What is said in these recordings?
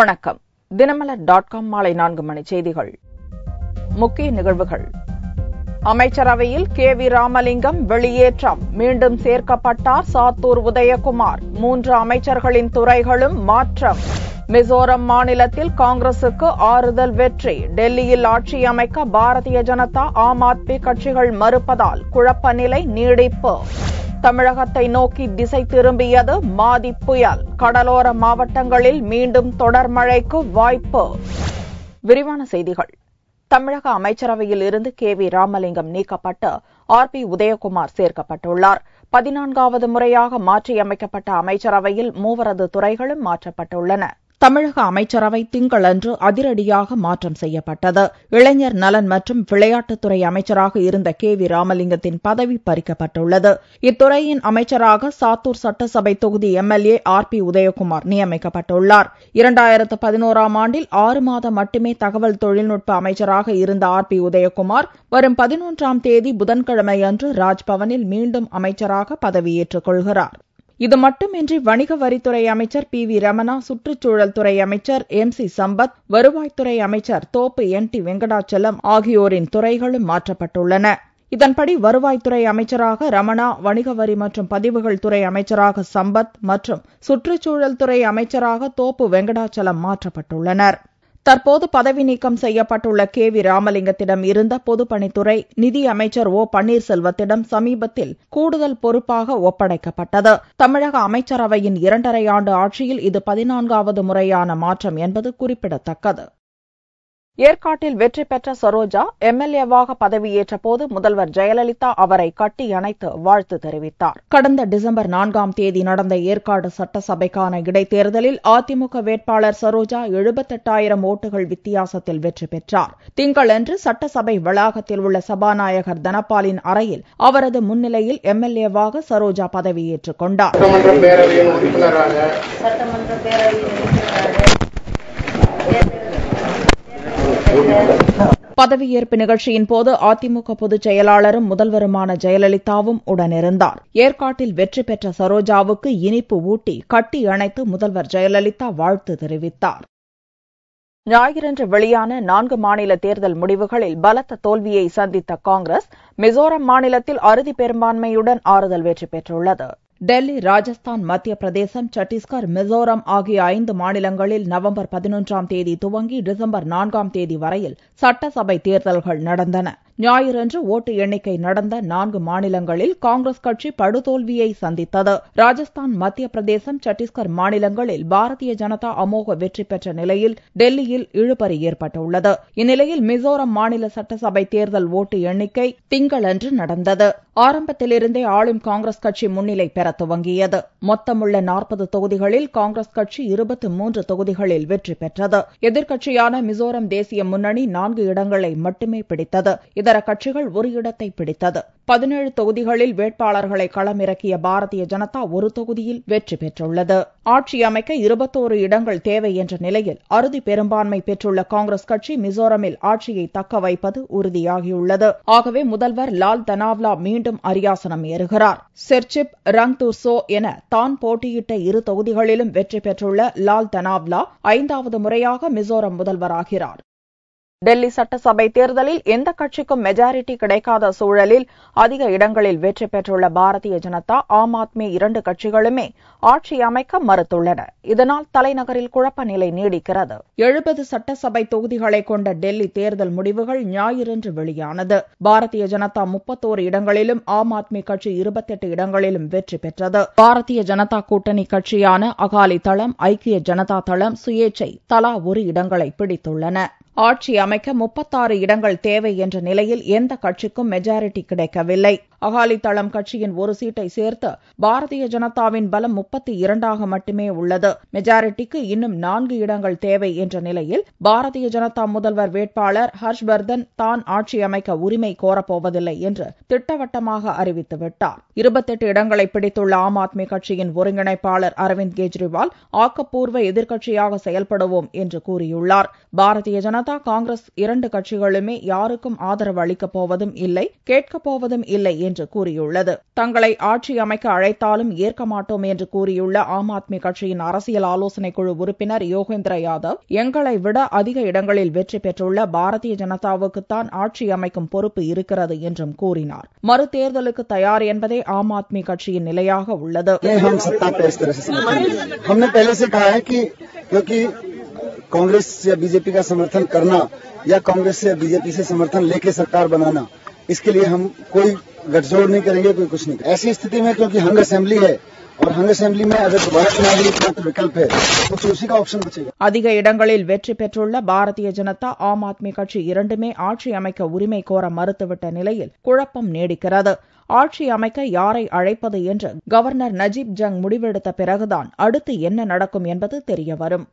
வணக்கம் Dinamalar dot com மாலை நான்கு மணி செய்திகள் முக்கிய நிகழ்வுகள் அமைச்சரவையில் கே வி ராமலிங்கம் வெளியேற்றம் மீண்டும் சேர்க்கப்பட்டார் சாத்தூர் உதயகுமார் மூன்று அமைச்சர்களின் துறைகளும் மாற்றம் மிசோரம் மாநிலத்தில் காங்கிரசுக்கு ஆறுதல் வெற்றி டெல்லியில் ஆட்சி அமைக்க பாரதிய ஜனதா ஆம் ஆத்மி கட்சிகள் மறுப்பதால் குழப்ப நிலை நீடிப்பு தமிழகத்தை நோக்கி திசை திரும்பியது மாதி புயல் கடலோர மாவட்டங்களில் மீண்டும் தொடர் மழைக்கு வாய்ப்பு விரிவான செய்திகள் தமிழக அமைச்சரவையில் இருந்து கே வி ராமலிங்கம் நீக்கப்பட்டு ஆர் பி உதயகுமார் சேர்க்கப்பட்டுள்ளார் பதினான்காவது முறையாக மாற்றியமைக்கப்பட்ட அமைச்சரவையில் மூவரது துறைகளும் மாற்றப்பட்டுள்ளன தமிழக அமைச்சரவை திங்களன்று அதிரடியாக மாற்றம் செய்யப்பட்டது இளைஞர் நலன் மற்றும் விளையாட்டுத்துறை அமைச்சராக இருந்த கே வி ராமலிங்கத்தின் பதவி பறிக்கப்பட்டுள்ளது இத்துறையின் அமைச்சராக சாத்தூர் சட்டசபை தொகுதி எம்எல்ஏ ஆர் பி உதயகுமார் நியமிக்கப்பட்டுள்ளார் இரண்டாயிரத்து பதினோராம் ஆண்டில் ஆறு மாதம் மட்டுமே தகவல் தொழில்நுட்ப அமைச்சராக இருந்த ஆர் பி உதயகுமார் வரும் பதினொன்றாம் தேதி புதன்கிழமையன்று ராஜ்பவனில் மீண்டும் அமைச்சராக பதவியேற்றுக் கொள்கிறாா் இது மட்டுமின்றி வணிக வரித்துறை அமைச்சர் பி வி ரமணா சுற்றுச்சூழல் துறை அமைச்சர் எம் சி சம்பத் வருவாய்த்துறை அமைச்சர் தோப்பு என் டி வெங்கடாச்சலம் ஆகியோரின் துறைகளும் மாற்றப்பட்டுள்ளன இதன்படி வருவாய்த்துறை அமைச்சராக ரமணா வணிக வரி மற்றும் பதிவுகள் துறை அமைச்சராக சம்பத் மற்றும் சுற்றுச்சூழல் துறை அமைச்சராக தோப்பு வெங்கடாச்சலம் மாற்றப்பட்டுள்ளனா் தற்போது பதவி நீக்கம் செய்யப்பட்டுள்ள கே வி ராமலிங்கத்திடம் இருந்த பொதுப்பணித்துறை நிதி அமைச்சர் ஓ பன்னீர்செல்வத்திடம் சமீபத்தில் கூடுதல் பொறுப்பாக ஒப்படைக்கப்பட்டது தமிழக அமைச்சரவையின் இரண்டரை ஆண்டு ஆட்சியில் இது பதினான்காவது முறையான மாற்றம் என்பது குறிப்பிடத்தக்கது ஏற்காட்டில் வெற்றி பெற்ற சரோஜா எம்எல்ஏவாக பதவியேற்ற போது முதல்வர் ஜெயலலிதா அவரை கட்டி அணைத்து வாழ்த்து தெரிவித்தார் கடந்த டிசம்பர் நான்காம் தேதி நடந்த ஏற்காடு சட்டசபைக்கான இடைத்தேர்தலில் அதிமுக வேட்பாளர் சரோஜா எழுபத்தெட்டாயிரம் ஓட்டுகள் வித்தியாசத்தில் வெற்றி பெற்றார் திங்களன்று சட்டசபை வளாகத்தில் உள்ள சபாநாயகர் தனபாலின் அறையில் அவரது முன்னிலையில் எம்எல்ஏவாக சரோஜா பதவியேற்றுக் கொண்டார் பதவியேற்பு நிகழ்ச்சியின் போது அதிமுக பொதுச் செயலாளரும் முதல்வருமான ஜெயலலிதாவும் உடனிருந்தார் ஏற்காட்டில் வெற்றி பெற்ற சரோஜாவுக்கு இனிப்பு ஊட்டி கட்டி அணைத்து முதல்வர் ஜெயலலிதா வாழ்த்து தெரிவித்தார் ஞாயிறன்று வெளியான நான்கு மாநில தேர்தல் முடிவுகளில் பலத்த தோல்வியை சந்தித்த காங்கிரஸ் மிசோரம் மாநிலத்தில் அறுதி பெரும்பான்மையுடன் ஆறுதல் வெற்றி பெற்றுள்ளது டெல்லி ராஜஸ்தான் மத்திய பிரதேசம் சத்தீஸ்கர் மிசோரம் ஆகிய ஐந்து மாநிலங்களில் நவம்பர் பதினொன்றாம் தேதி துவங்கி டிசம்பர் நான்காம் தேதி வரையில் சட்டசபை தேர்தல்கள் நடந்தன ஞாயிறன்று ஓட்டு எண்ணிக்கை நடந்த நான்கு மாநிலங்களில் காங்கிரஸ் கட்சி படுதோல்வியை சந்தித்தது ராஜஸ்தான் மத்திய பிரதேசம் சத்தீஸ்கர் மாநிலங்களில் பாரதிய ஜனதா அமோக வெற்றி பெற்ற நிலையில் டெல்லியில் இழுபறி ஏற்பட்டுள்ளது இந்நிலையில் மிசோரம் மாநில சட்டசபை தேர்தல் ஓட்டு எண்ணிக்கை திங்களன்று நடந்தது ஆரம்பத்திலிருந்தே ஆளும் காங்கிரஸ் கட்சி முன்னிலை பெற துவங்கியது மொத்தமுள்ள நாற்பது தொகுதிகளில் காங்கிரஸ் கட்சி இருபத்தி மூன்று தொகுதிகளில் வெற்றி பெற்றது எதிர்க்கட்சியான மிசோரம் தேசிய முன்னணி நான்கு இடங்களை மட்டுமே பிடித்தது இதர கட்சிகள் ஒரு இடத்தை பிடித்தது பதினேழு தொகுதிகளில் வேட்பாளர்களை களமிறக்கிய பாரதிய ஜனதா ஒரு தொகுதியில் வெற்றி பெற்றுள்ளது ஆட்சி அமைக்க இருபத்தோரு இடங்கள் தேவை என்ற நிலையில் அறுதி பெரும்பான்மை பெற்றுள்ள காங்கிரஸ் கட்சி மிசோரமில் ஆட்சியை தக்க வைப்பது உறுதியாகியுள்ளது ஆகவே முதல்வர் லால் தனாவ்லா மீண்டும் அரியாசனம் ஏறுகிறார் செர்ச்சிப் ரங்தூர்சோ என தான் போட்டியிட்ட இரு தொகுதிகளிலும் வெற்றி பெற்றுள்ள லால் தனாவ்லா ஐந்தாவது முறையாக மிசோரம் முதல்வராகிறார் டெல்லி சட்டசபை தேர்தலில் எந்த கட்சிக்கும் மெஜாரிட்டி கிடைக்காத சூழலில் அதிக இடங்களில் வெற்றி பெற்றுள்ள பாரதிய ஜனதா ஆம் ஆத்மி இரண்டு கட்சிகளுமே ஆட்சி அமைக்க மறுத்துள்ளன இதனால் தலைநகரில் குழப்ப நிலை நீடிக்கிறது எழுபது சட்டசபை தொகுதிகளை கொண்ட டெல்லி தேர்தல் முடிவுகள் ஞாயிறன்று வெளியானது பாரதிய ஜனதா முப்பத்தோரு இடங்களிலும் ஆம் ஆத்மி கட்சி இருபத்தெட்டு இடங்களிலும் வெற்றி பெற்றது பாரதிய ஜனதா கூட்டணி கட்சியான அகாலி தளம் ஐக்கிய ஜனதா தளம் சுயேச்சை தலா ஒரு இடங்களை பிடித்துள்ளன ஆட்சி அமைக்க முப்பத்தாறு இடங்கள் தேவை என்ற நிலையில் எந்த கட்சிக்கும் மெஜாரிட்டி கிடைக்கவில்லை தளம் கட்சியின் ஒரு சீட்டை சேர்த்து பாரதிய ஜனதாவின் பலம் முப்பத்தி இரண்டாக மட்டுமே உள்ளது மெஜாரிட்டிக்கு இன்னும் நான்கு இடங்கள் தேவை என்ற நிலையில் பாரதிய ஜனதா முதல்வர் வேட்பாளர் ஹர்ஷ்வர்தன் தான் ஆட்சி அமைக்க உரிமை கோரப்போவதில்லை என்று திட்டவட்டமாக அறிவித்துவிட்டார் இருபத்தெட்டு இடங்களை பிடித்துள்ள ஆம் ஆத்மி கட்சியின் ஒருங்கிணைப்பாளர் அரவிந்த் கெஜ்ரிவால் ஆக்கப்பூர்வ எதிர்க்கட்சியாக செயல்படுவோம் என்று கூறியுள்ளார் பாரதிய ஜனதா காங்கிரஸ் இரண்டு கட்சிகளுமே யாருக்கும் ஆதரவு அளிக்கப் போவதும் இல்லை கேட்கப் போவதும் இல்லை என்று கூறியுள்ளது தங்களை ஆட்சி அமைக்க அழைத்தாலும் ஏற்க மாட்டோம் என்று கூறியுள்ள ஆம் ஆத்மி கட்சியின் அரசியல் ஆலோசனைக் குழு உறுப்பினர் யோகேந்திர யாதவ் எங்களை விட அதிக இடங்களில் வெற்றி பெற்றுள்ள பாரதிய ஜனதாவுக்குத்தான் ஆட்சி அமைக்கும் பொறுப்பு இருக்கிறது என்றும் கூறினார் மறுதேர்தலுக்கு தயார் என்பதே ஆம் ஆத்மி கட்சியின் நிலையாக உள்ளது कांग्रेस या बीजेपी का समर्थन करना या कांग्रेस या बीजेपी से समर्थन लेके सरकार बनाना इसके लिए हम कोई गठजोड़ नहीं करेंगे कोई कुछ नहीं ऐसी स्थिति में क्योंकि हंग असेंबली है और हंग असेंबली में अगर दोबारा चुनाव विकल्प है तो उसी का ऑप्शन बचेगा அதிக இடங்களில் வெற்றி பெற்றுள்ள பாரதிய ஜனதா ஆம் ஆத்மி கட்சி இரண்டுமே ஆட்சி அமைக்க உரிமை கோர மறுத்துவிட்ட நிலையில் குழப்பம் நீடிக்கிறது ஆட்சி அமைக்க யாரை அழைப்பது என்று கவர்னர் நஜீப் ஜங் முடிவெடுத்த பிறகுதான் அடுத்து என்ன நடக்கும் என்பது தெரியவரும்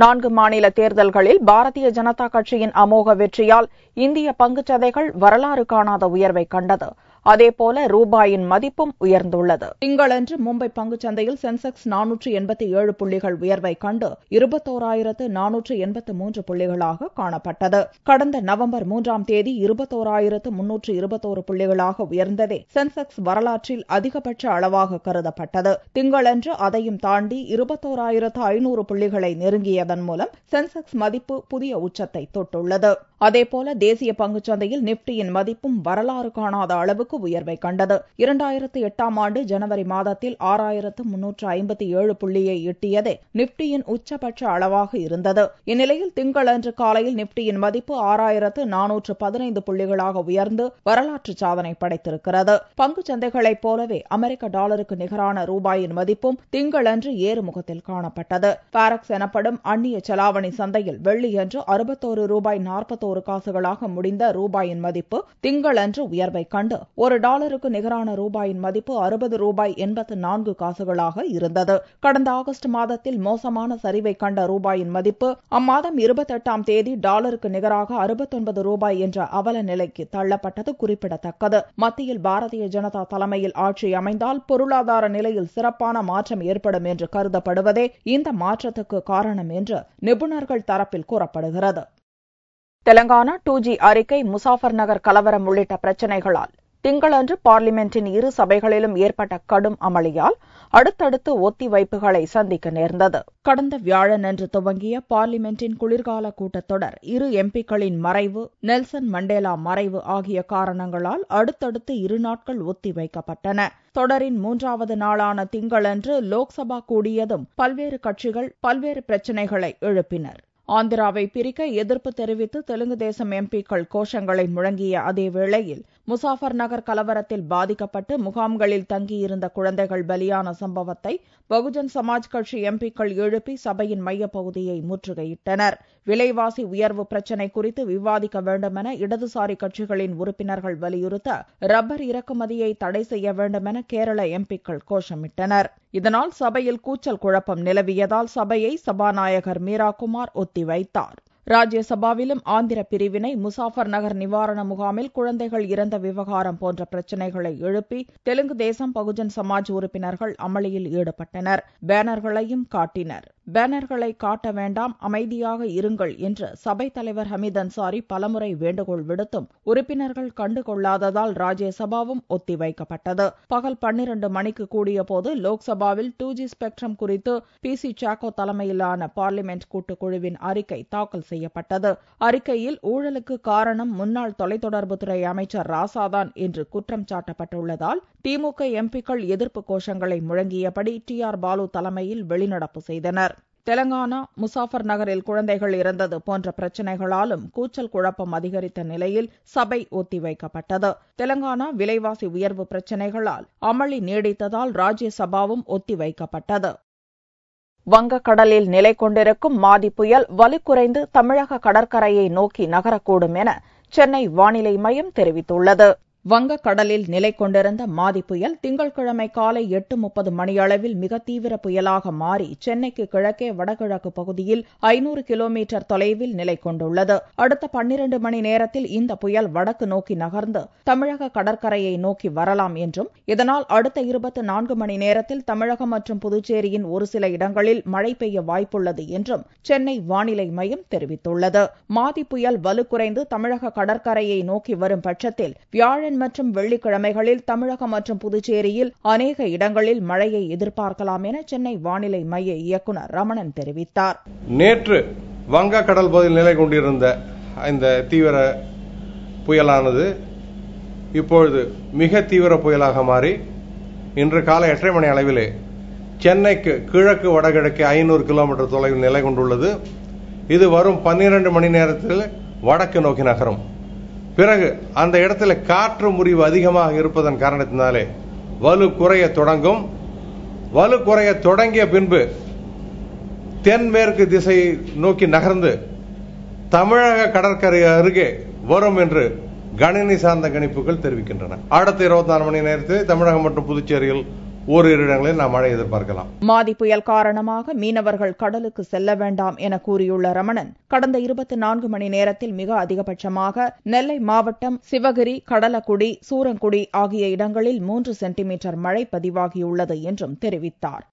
நான்கு மாநில தேர்தல்களில் பாரதிய ஜனதா கட்சியின் அமோக வெற்றியால் இந்திய பங்குச்சதைகள் வரலாறு காணாத உயர்வை கண்டது அதேபோல ரூபாயின் மதிப்பும் உயர்ந்துள்ளது திங்களன்று மும்பை பங்குச்சந்தையில் சென்செக்ஸ் நானூற்று எண்பத்தி ஏழு புள்ளிகள் உயர்வை கண்டு இருபத்தோராயிரத்து நானூற்று எண்பத்து மூன்று புள்ளிகளாக காணப்பட்டது கடந்த நவம்பர் மூன்றாம் தேதி இருபத்தோராயிரத்து முன்னூற்று இருபத்தோரு புள்ளிகளாக உயர்ந்ததே சென்செக்ஸ் வரலாற்றில் அதிகபட்ச அளவாக கருதப்பட்டது திங்களன்று அதையும் தாண்டி இருபத்தோராயிரத்து ஐநூறு புள்ளிகளை நெருங்கியதன் மூலம் சென்செக்ஸ் மதிப்பு புதிய உச்சத்தை தொட்டுள்ளது அதேபோல தேசிய பங்குச்சந்தையில் நிப்டியின் மதிப்பும் வரலாறு காணாத அளவுக்கு அளவுக்கு உயர்வை கண்டது இரண்டாயிரத்து எட்டாம் ஆண்டு ஜனவரி மாதத்தில் ஆறாயிரத்து முன்னூற்று ஐம்பத்தி ஏழு புள்ளியை எட்டியதே நிப்டியின் உச்சபட்ச அளவாக இருந்தது இந்நிலையில் திங்களன்று காலையில் நிப்டியின் மதிப்பு ஆறாயிரத்து நானூற்று பதினைந்து புள்ளிகளாக உயர்ந்து வரலாற்று சாதனை படைத்திருக்கிறது பங்கு சந்தைகளைப் போலவே அமெரிக்க டாலருக்கு நிகரான ரூபாயின் மதிப்பும் திங்களன்று ஏறுமுகத்தில் காணப்பட்டது பாரக்ஸ் எனப்படும் அந்நிய செலாவணி சந்தையில் வெள்ளியன்று அறுபத்தோரு ரூபாய் நாற்பத்தோரு காசுகளாக முடிந்த ரூபாயின் மதிப்பு திங்களன்று உயர்வை கண்டு ஒரு டாலருக்கு நிகரான ரூபாயின் மதிப்பு அறுபது ரூபாய் எண்பத்து நான்கு காசுகளாக இருந்தது கடந்த ஆகஸ்ட் மாதத்தில் மோசமான சரிவை கண்ட ரூபாயின் மதிப்பு அம்மாதம் இருபத்தெட்டாம் தேதி டாலருக்கு நிகராக அறுபத்தொன்பது ரூபாய் என்ற அவல நிலைக்கு தள்ளப்பட்டது குறிப்பிடத்தக்கது மத்தியில் பாரதிய ஜனதா தலைமையில் ஆட்சி அமைந்தால் பொருளாதார நிலையில் சிறப்பான மாற்றம் ஏற்படும் என்று கருதப்படுவதே இந்த மாற்றத்துக்கு காரணம் என்று நிபுணர்கள் தரப்பில் கூறப்படுகிறது தெலங்கானா டூ ஜி அறிக்கை முசாஃபர் நகர் கலவரம் உள்ளிட்ட பிரச்சினைகளால் திங்களன்று பார்லிமெண்டின் இரு சபைகளிலும் ஏற்பட்ட கடும் அமளியால் அடுத்தடுத்து ஒத்திவைப்புகளை சந்திக்க நேர்ந்தது கடந்த வியாழனன்று துவங்கிய பார்லிமெண்டின் குளிர்கால கூட்டத்தொடர் இரு எம்பிக்களின் மறைவு நெல்சன் மண்டேலா மறைவு ஆகிய காரணங்களால் அடுத்தடுத்து இரு நாட்கள் ஒத்திவைக்கப்பட்டன தொடரின் மூன்றாவது நாளான திங்களன்று லோக்சபா கூடியதும் பல்வேறு கட்சிகள் பல்வேறு பிரச்சினைகளை எழுப்பினர் ஆந்திராவை பிரிக்க எதிர்ப்பு தெரிவித்து தெலுங்கு தேசம் எம்பிக்கள் கோஷங்களை முழங்கிய அதே வேளையில் முசாஃபர் நகர் கலவரத்தில் பாதிக்கப்பட்டு முகாம்களில் தங்கியிருந்த குழந்தைகள் பலியான சம்பவத்தை பகுஜன் சமாஜ் கட்சி எம்பிக்கள் எழுப்பி சபையின் மையப்பகுதியை முற்றுகையிட்டனர் விலைவாசி உயர்வு பிரச்சினை குறித்து விவாதிக்க வேண்டுமென இடதுசாரி கட்சிகளின் உறுப்பினர்கள் வலியுறுத்த ரப்பர் இறக்குமதியை தடை செய்ய வேண்டுமென கேரள எம்பிக்கள் கோஷமிட்டனர் இதனால் சபையில் கூச்சல் குழப்பம் நிலவியதால் சபையை சபாநாயகர் மீராகுமார் ஒத்திவைத்தாா் ராஜ்யசபாவிலும் ஆந்திர பிரிவினை முசாஃபர் நகர் நிவாரண முகாமில் குழந்தைகள் இறந்த விவகாரம் போன்ற பிரச்சினைகளை எழுப்பி தெலுங்கு தேசம் பகுஜன் சமாஜ் உறுப்பினர்கள் அமளியில் ஈடுபட்டனர் பேனர்களையும் காட்டினர் பேனர்களை காட்ட வேண்டாம் அமைதியாக இருங்கள் என்று சபைத் தலைவர் ஹமீத் அன்சாரி பலமுறை வேண்டுகோள் விடுத்தும் உறுப்பினர்கள் கண்டுகொள்ளாததால் ராஜ்யசபாவும் ஒத்திவைக்கப்பட்டது பகல் பன்னிரண்டு மணிக்கு கூடியபோது லோக்சபாவில் டூ ஜி ஸ்பெக்ட்ரம் குறித்து பி சி சாக்கோ தலைமையிலான பார்லிமெண்ட் கூட்டுக்குழுவின் அறிக்கை தாக்கல் செய்யப்பட்டது அறிக்கையில் ஊழலுக்கு காரணம் முன்னாள் தொலைத்தொடர்புத்துறை அமைச்சர் ராசாதான் என்று குற்றம் சாட்டப்பட்டுள்ளதால் திமுக எம்பிக்கள் எதிர்ப்பு கோஷங்களை முழங்கியபடி டி ஆர் பாலு தலைமையில் வெளிநடப்பு செய்தனர் தெலங்கானா முசாஃபர் நகரில் குழந்தைகள் இறந்தது போன்ற பிரச்சினைகளாலும் கூச்சல் குழப்பம் அதிகரித்த நிலையில் சபை ஒத்திவைக்கப்பட்டது தெலங்கானா விலைவாசி உயர்வு பிரச்சினைகளால் அமளி நீடித்ததால் ராஜ்யசபாவும் ஒத்திவைக்கப்பட்டது வங்கக்கடலில் நிலை கொண்டிருக்கும் மாதி புயல் வலுக்குறைந்து தமிழக கடற்கரையை நோக்கி நகரக்கூடும் என சென்னை வானிலை மையம் தெரிவித்துள்ளது வங்கக்கடலில் நிலை கொண்டிருந்த மாதி புயல் திங்கட்கிழமை காலை எட்டு முப்பது மணியளவில் மிக தீவிர புயலாக மாறி சென்னைக்கு கிழக்கே வடகிழக்கு பகுதியில் ஐநூறு கிலோமீட்டர் தொலைவில் நிலை கொண்டுள்ளது அடுத்த பன்னிரண்டு மணி நேரத்தில் இந்த புயல் வடக்கு நோக்கி நகர்ந்து தமிழக கடற்கரையை நோக்கி வரலாம் என்றும் இதனால் அடுத்த இருபத்து நான்கு மணி நேரத்தில் தமிழகம் மற்றும் புதுச்சேரியின் ஒரு சில இடங்களில் மழை பெய்ய வாய்ப்புள்ளது என்றும் சென்னை வானிலை மையம் தெரிவித்துள்ளது மாதி புயல் வலுக்குறைந்து தமிழக கடற்கரையை நோக்கி வரும் பட்சத்தில் வியாழன் வியாழன் மற்றும் வெள்ளிக்கிழமைகளில் தமிழகம் மற்றும் புதுச்சேரியில் அநேக இடங்களில் மழையை எதிர்பார்க்கலாம் என சென்னை வானிலை மைய இயக்குநர் ரமணன் தெரிவித்தார் நேற்று வங்கக்கடல் பகுதியில் நிலை கொண்டிருந்த இந்த தீவிர புயலானது இப்பொழுது மிக தீவிர புயலாக மாறி இன்று காலை எட்டரை மணி அளவிலே சென்னைக்கு கிழக்கு வடகிழக்கு ஐநூறு கிலோமீட்டர் தொலைவில் நிலை கொண்டுள்ளது இது வரும் பன்னிரண்டு மணி நேரத்தில் வடக்கு நோக்கி நகரும் பிறகு அந்த இடத்துல காற்று முறிவு அதிகமாக இருப்பதன் காரணத்தினாலே வலு குறைய தொடங்கும் வலு குறைய தொடங்கிய பின்பு தென்மேற்கு திசையை நோக்கி நகர்ந்து தமிழக கடற்கரை அருகே வரும் என்று கணினி சார்ந்த கணிப்புகள் தெரிவிக்கின்றன அடுத்த இருபத்தி நாலு மணி நேரத்தில் தமிழகம் மற்றும் புதுச்சேரியில் ஓரிரு இடங்களில் நாம் மழை எதிர்பார்க்கலாம் மாதி புயல் காரணமாக மீனவர்கள் கடலுக்கு செல்ல வேண்டாம் என கூறியுள்ள ரமணன் கடந்த இருபத்தி நான்கு மணி நேரத்தில் மிக அதிகபட்சமாக நெல்லை மாவட்டம் சிவகிரி கடலக்குடி சூரங்குடி ஆகிய இடங்களில் மூன்று சென்டிமீட்டர் மழை பதிவாகியுள்ளது என்றும் தெரிவித்தார்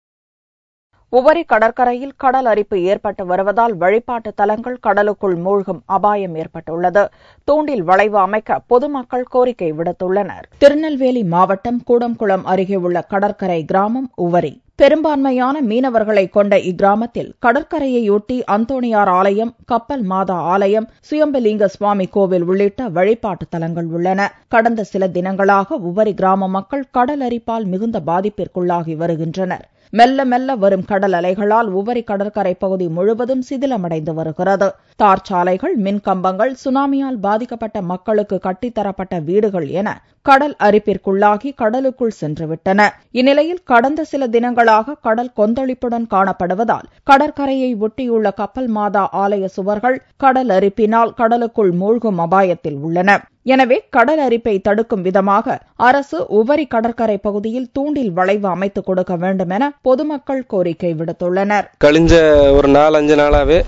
உவரி கடற்கரையில் கடல் அரிப்பு ஏற்பட்டு வருவதால் வழிபாட்டு தலங்கள் கடலுக்குள் மூழ்கும் அபாயம் ஏற்பட்டுள்ளது தூண்டில் வளைவு அமைக்க பொதுமக்கள் கோரிக்கை விடுத்துள்ளனர் திருநெல்வேலி மாவட்டம் கூடம்குளம் அருகே உள்ள கடற்கரை கிராமம் உவரி பெரும்பான்மையான மீனவர்களை கொண்ட இக்கிராமத்தில் கடற்கரையையொட்டி அந்தோணியார் ஆலயம் கப்பல் மாதா ஆலயம் சுயம்பலிங்க சுவாமி கோவில் உள்ளிட்ட வழிபாட்டு தலங்கள் உள்ளன கடந்த சில தினங்களாக உவரி கிராம மக்கள் கடல் அரிப்பால் மிகுந்த பாதிப்பிற்குள்ளாகி வருகின்றனா் மெல்ல மெல்ல வரும் கடல் அலைகளால் உவரி கடற்கரை பகுதி முழுவதும் சிதிலமடைந்து வருகிறது தார் சாலைகள் மின்கம்பங்கள் சுனாமியால் பாதிக்கப்பட்ட மக்களுக்கு கட்டித்தரப்பட்ட வீடுகள் என கடல் அரிப்பிற்குள்ளாகி கடலுக்குள் சென்றுவிட்டன இந்நிலையில் கடந்த சில தினங்களாக கடல் கொந்தளிப்புடன் காணப்படுவதால் கடற்கரையை ஒட்டியுள்ள கப்பல் மாதா ஆலய சுவர்கள் கடல் அரிப்பினால் கடலுக்குள் மூழ்கும் அபாயத்தில் உள்ளன எனவே கடல் அரிப்பை தடுக்கும் விதமாக அரசு உவரி கடற்கரை பகுதியில் தூண்டில் வளைவு அமைத்துக் கொடுக்க வேண்டும் என பொதுமக்கள் கோரிக்கை விடுத்துள்ளனர் கழிஞ்ச ஒரு நாலு அஞ்சு நாளாவே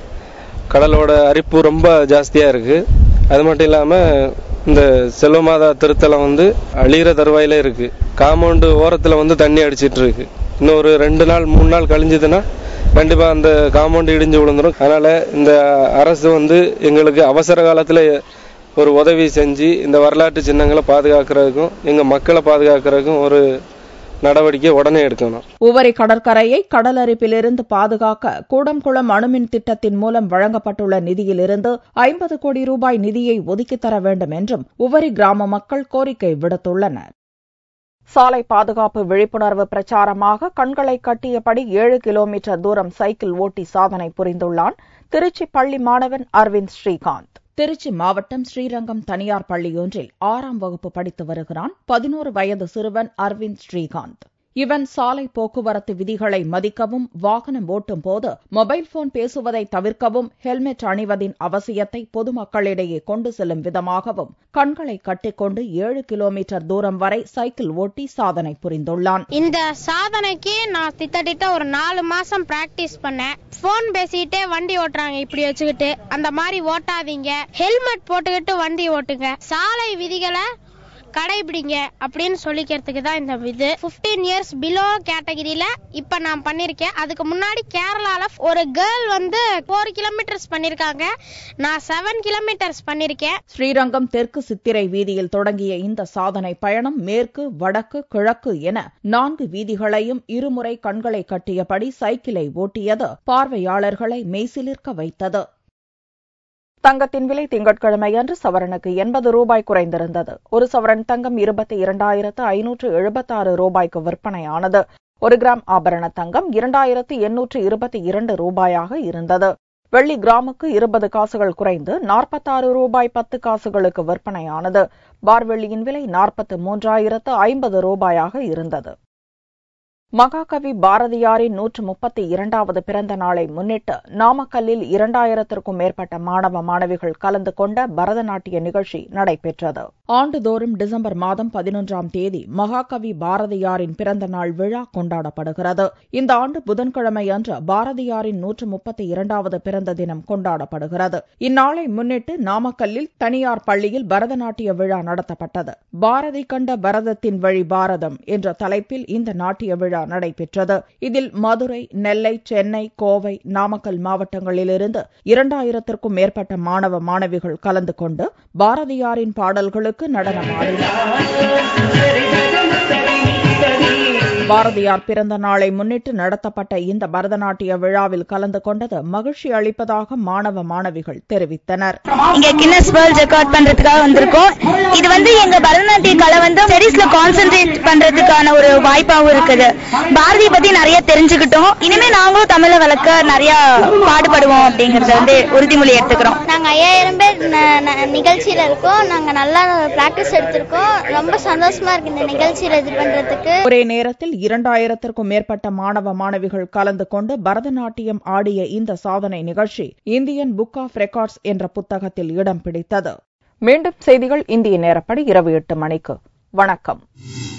கடலோட அரிப்பு ரொம்ப ஜாஸ்தியா இருக்கு அது மட்டும் இல்லாம இந்த செல்வமாதா திருத்தலம் வந்து அழிகிற தருவாயில இருக்கு காமௌண்டு ஓரத்துல வந்து தண்ணி அடிச்சிட்டு இருக்கு இன்னும் ஒரு ரெண்டு நாள் மூணு நாள் கழிஞ்சதுன்னா கண்டிப்பா அந்த காம்பவுண்ட் இடிஞ்சு விழுந்துடும் அதனால இந்த அரசு வந்து எங்களுக்கு அவசர காலத்துல ஒரு உதவி செஞ்சு இந்த வரலாற்று சின்னங்களை பாதுகாக்கிறதுக்கும் எங்க மக்களை பாதுகாக்கிறதுக்கும் ஒரு நடவடிக்கை உடனே எடுக்கணும் உவரி கடற்கரையை கடல் அரிப்பிலிருந்து பாதுகாக்க கூடம்குளம் அணுமின் திட்டத்தின் மூலம் வழங்கப்பட்டுள்ள நிதியிலிருந்து ஐம்பது கோடி ரூபாய் நிதியை ஒதுக்கித் தர வேண்டும் என்றும் உவரி கிராம மக்கள் கோரிக்கை விடுத்துள்ளனர் சாலை பாதுகாப்பு விழிப்புணர்வு பிரச்சாரமாக கண்களை கட்டியபடி ஏழு கிலோமீட்டர் தூரம் சைக்கிள் ஓட்டி சாதனை புரிந்துள்ளான் திருச்சி பள்ளி மாணவன் அரவிந்த் ஸ்ரீகாந்த் திருச்சி மாவட்டம் ஸ்ரீரங்கம் தனியார் பள்ளியொன்றில் ஆறாம் வகுப்பு படித்து வருகிறான் பதினோரு வயது சிறுவன் அரவிந்த் ஸ்ரீகாந்த் இவன் சாலை போக்குவரத்து விதிகளை மதிக்கவும் வாகனம் ஓட்டும் போது மொபைல் போன் பேசுவதை தவிர்க்கவும் ஹெல்மெட் அணிவதின் அவசியத்தை பொதுமக்களிடையே கொண்டு செல்லும் விதமாகவும் கண்களை கட்டிக்கொண்டு ஏழு கிலோமீட்டர் தூரம் வரை சைக்கிள் ஓட்டி சாதனை புரிந்துள்ளான் இந்த சாதனைக்கு நான் திட்டத்திட்ட ஒரு நாலு மாசம் பிராக்டிஸ் பண்ணேன் போன் பேசிக்கிட்டே வண்டி ஓட்டுறாங்க இப்படி வச்சுக்கிட்டு அந்த மாதிரி ஓட்டாதீங்க ஹெல்மெட் போட்டுக்கிட்டு வண்டி ஓட்டுங்க சாலை விதிகளை கடைபிடிங்க அப்படின்னு சொல்லிக்கிறதுக்கு தான் இந்த இது பிப்டீன் இயர்ஸ் பிலோ கேட்டகரியில இப்ப நான் பண்ணிருக்கேன் அதுக்கு முன்னாடி கேரளால ஒரு கேர்ள் வந்து ஃபோர் கிலோமீட்டர்ஸ் பண்ணிருக்காங்க நான் செவன் கிலோமீட்டர்ஸ் பண்ணிருக்கேன் ஸ்ரீரங்கம் தெற்கு சித்திரை வீதியில் தொடங்கிய இந்த சாதனை பயணம் மேற்கு வடக்கு கிழக்கு என நான்கு வீதிகளையும் இருமுறை கண்களை கட்டியபடி சைக்கிளை ஓட்டியது பார்வையாளர்களை மெய்சிலிர்க்க வைத்தது தங்கத்தின் விலை திங்கட்கிழமை அன்று சவரனுக்கு எண்பது ரூபாய் குறைந்திருந்தது ஒரு சவரன் தங்கம் இருபத்தி இரண்டாயிரத்து ஐநூற்று எழுபத்தாறு ரூபாய்க்கு விற்பனையானது ஒரு கிராம் ஆபரண தங்கம் இரண்டாயிரத்து எண்ணூற்று இருபத்தி இரண்டு ரூபாயாக இருந்தது வெள்ளி கிராமுக்கு இருபது காசுகள் குறைந்து நாற்பத்தாறு ரூபாய் பத்து காசுகளுக்கு விற்பனையானது பார்வெள்ளியின் விலை நாற்பத்து மூன்றாயிரத்து ஐம்பது ரூபாயாக இருந்தது மகாகவி பாரதியாரின் நூற்று முப்பத்தி இரண்டாவது பிறந்த நாளை முன்னிட்டு நாமக்கல்லில் இரண்டாயிரத்திற்கும் மேற்பட்ட மாணவ மாணவிகள் கலந்து கொண்ட பரதநாட்டிய நிகழ்ச்சி நடைபெற்றது ஆண்டுதோறும் டிசம்பர் மாதம் பதினொன்றாம் தேதி மகாகவி பாரதியாரின் பிறந்த நாள் விழா கொண்டாடப்படுகிறது இந்த ஆண்டு புதன்கிழமை அன்று பாரதியாரின் நூற்று முப்பத்தி இரண்டாவது பிறந்த தினம் கொண்டாடப்படுகிறது இந்நாளை முன்னிட்டு நாமக்கல்லில் தனியார் பள்ளியில் பரதநாட்டிய விழா நடத்தப்பட்டது பாரதி கண்ட பரதத்தின் வழி பாரதம் என்ற தலைப்பில் இந்த நாட்டிய விழா விழா நடைபெற்றது இதில் மதுரை நெல்லை சென்னை கோவை நாமக்கல் மாவட்டங்களிலிருந்து இரண்டாயிரத்திற்கும் மேற்பட்ட மாணவ மாணவிகள் கலந்து கொண்டு பாரதியாரின் பாடல்களுக்கு நடனமாடினர் பாரதியார் பிறந்த நாளை முன்னிட்டு நடத்தப்பட்ட இந்த பரதநாட்டிய விழாவில் கலந்து கொண்டது மகிழ்ச்சி அளிப்பதாக மாணவ மாணவிகள் தெரிவித்தனர் இங்க கின்னஸ் வேர்ல்ட் ரெக்கார்ட் பண்றதுக்காக வந்திருக்கோம் இது வந்து எங்க பரதநாட்டிய கலை வந்து ஸ்டடிஸ்ல கான்சென்ட்ரேட் பண்றதுக்கான ஒரு வாய்ப்பாகவும் இருக்குது பாரதியை பத்தி நிறைய தெரிஞ்சுக்கிட்டோம் இனிமே நாங்களும் தமிழ வளர்க்க நிறைய பாடுபடுவோம் அப்படிங்கறத வந்து உறுதிமொழி எடுத்துக்கிறோம் நாங்க ஐயாயிரம் பேர் நிகழ்ச்சியில இருக்கோம் நாங்க நல்லா பிராக்டிஸ் எடுத்திருக்கோம் ரொம்ப சந்தோஷமா இருக்கு இந்த நிகழ்ச்சியில இது பண்றதுக்கு ஒரே நேரத்தில் இரண்டாயிரத்திற்கும் மேற்பட்ட மாணவ மாணவிகள் கலந்து கொண்டு பரதநாட்டியம் ஆடிய இந்த சாதனை நிகழ்ச்சி இந்தியன் புக் ஆஃப் ரெக்கார்ட்ஸ் என்ற புத்தகத்தில் இடம் பிடித்தது மீண்டும் செய்திகள் இந்திய நேரப்படி இரவு எட்டு மணிக்கு வணக்கம்